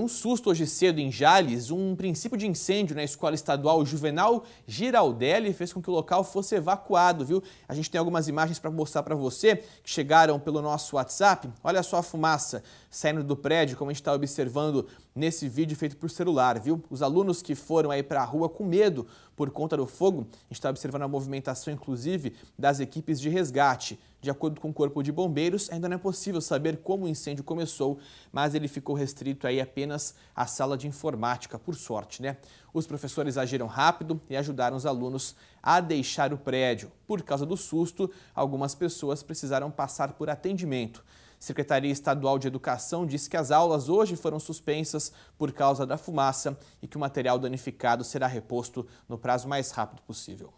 Um susto hoje cedo em Jales, um princípio de incêndio na escola estadual Juvenal Giraldelli fez com que o local fosse evacuado, viu? A gente tem algumas imagens para mostrar para você que chegaram pelo nosso WhatsApp. Olha só a fumaça saindo do prédio, como a gente está observando nesse vídeo feito por celular, viu? Os alunos que foram aí para a rua com medo por conta do fogo, a gente está observando a movimentação, inclusive, das equipes de resgate. De acordo com o Corpo de Bombeiros, ainda não é possível saber como o incêndio começou, mas ele ficou restrito aí apenas à sala de informática, por sorte, né? Os professores agiram rápido e ajudaram os alunos a deixar o prédio. Por causa do susto, algumas pessoas precisaram passar por atendimento. Secretaria Estadual de Educação diz que as aulas hoje foram suspensas por causa da fumaça e que o material danificado será reposto no prazo mais rápido possível.